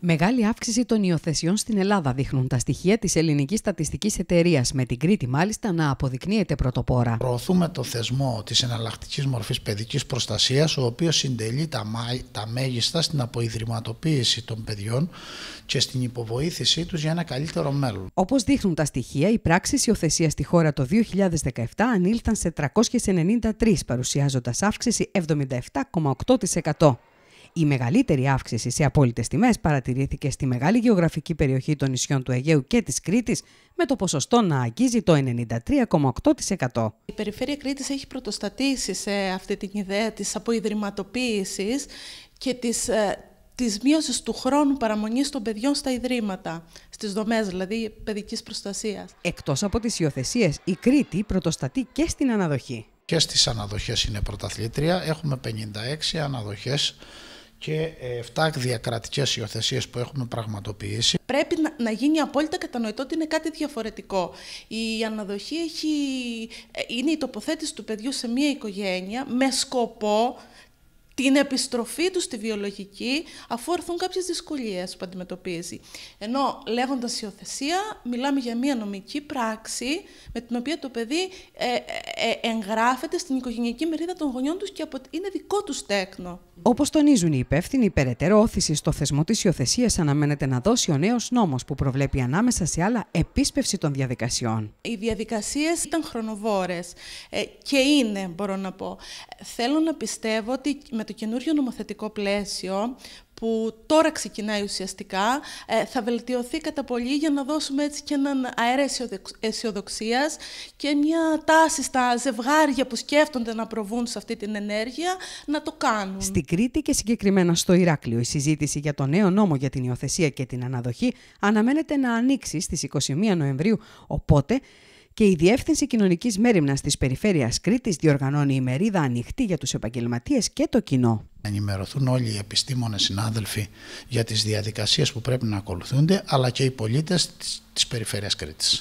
Μεγάλη αύξηση των υιοθεσιών στην Ελλάδα δείχνουν τα στοιχεία της Ελληνικής Στατιστικής Εταιρείας, με την Κρήτη μάλιστα να αποδεικνύεται πρωτοπόρα. Προωθούμε το θεσμό της εναλλακτικής μορφής παιδικής προστασίας, ο οποίος συντελεί τα, τα μέγιστα στην αποϊδρυματοποίηση των παιδιών και στην υποβοήθησή τους για ένα καλύτερο μέλλον. Όπως δείχνουν τα στοιχεία, οι πράξεις υιοθεσίας στη χώρα το 2017 ανήλθαν σε 393, παρουσιάζοντας αύξηση 77,8%. Η μεγαλύτερη αύξηση σε απόλυτες τιμές παρατηρήθηκε στη μεγάλη γεωγραφική περιοχή των νησιών του Αιγαίου και της Κρήτης, με το ποσοστό να αγγίζει το 93,8%. Η περιφέρεια Κρήτης έχει πρωτοστατήσει σε αυτή την ιδέα της αποϊδρυματοποίησης και της ε, της μείωσης του χρόνου παραμονής των παιδιών στα ιδρύματα, στις δομές δηλαδή παιδικής προστασίας. Εκτός από τις υιοθεσίες, η Κρήτη πρωτοστατεί και στην αναδοχή. Και στις αναδοχές είναι πρωταθλήτρια. Έχουμε 56 αναδοχές και 7 ε, διακρατικές υιοθεσίες που έχουμε πραγματοποιήσει. Πρέπει να, γίνει απόλυτα κατανοητό ότι είναι κάτι διαφορετικό. Η αναδοχή έχει, ε, είναι η τοποθέτηση του παιδιού σε μια οικογένεια με σκοπό την επιστροφή τους στη βιολογική αφού έρθουν κάποιες δυσκολίες που αντιμετωπίζει. Ενώ λέγοντας υιοθεσία μιλάμε για μια νομική πράξη με την οποία το παιδί ε, ε, ε εγγράφεται στην οικογενειακή μερίδα των γονιών τους και απο... είναι δικό τους τέκνο. Όπως τονίζουν οι υπεύθυνοι, η περαιτέρω όθηση στο θεσμό της υιοθεσίας αναμένεται να δώσει ο νέος νόμος που προβλέπει ανάμεσα σε άλλα επίσπευση των διαδικασιών. Οι διαδικασίες ήταν χρονοβόρες ε, και είναι, μπορώ να πω. Θέλω να πιστεύω ότι το καινούριο νομοθετικό πλαίσιο που τώρα ξεκινάει ουσιαστικά, ε, θα βελτιωθεί κατά πολύ για να δώσουμε έτσι και έναν αέρα αισιοδοξίας και μια τάση στα ζευγάρια που σκέφτονται να προβούν σε αυτή την ενέργεια να το κάνουν. Στην Κρήτη και συγκεκριμένα στο Ηράκλειο, η συζήτηση για το νέο νόμο για την υιοθεσία και την αναδοχή αναμένεται να ανοίξει στις 21 Νοεμβρίου. Οπότε και η Διεύθυνση Κοινωνικής Μέριμνας της Περιφέρειας Κρήτης διοργανώνει ημερίδα ανοιχτή για τους επαγγελματίες και το κοινό. Ενημερωθούν όλοι οι επιστήμονες συνάδελφοι για τις διαδικασίες που πρέπει να ακολουθούνται, αλλά και οι πολίτες της Περιφέρειας Κρήτης.